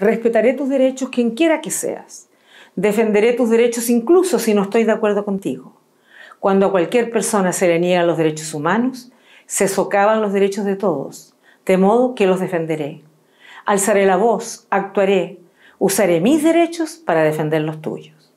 Respetaré tus derechos quien quiera que seas. Defenderé tus derechos incluso si no estoy de acuerdo contigo. Cuando a cualquier persona se le niegan los derechos humanos, se socavan los derechos de todos, de modo que los defenderé. Alzaré la voz, actuaré, usaré mis derechos para defender los tuyos.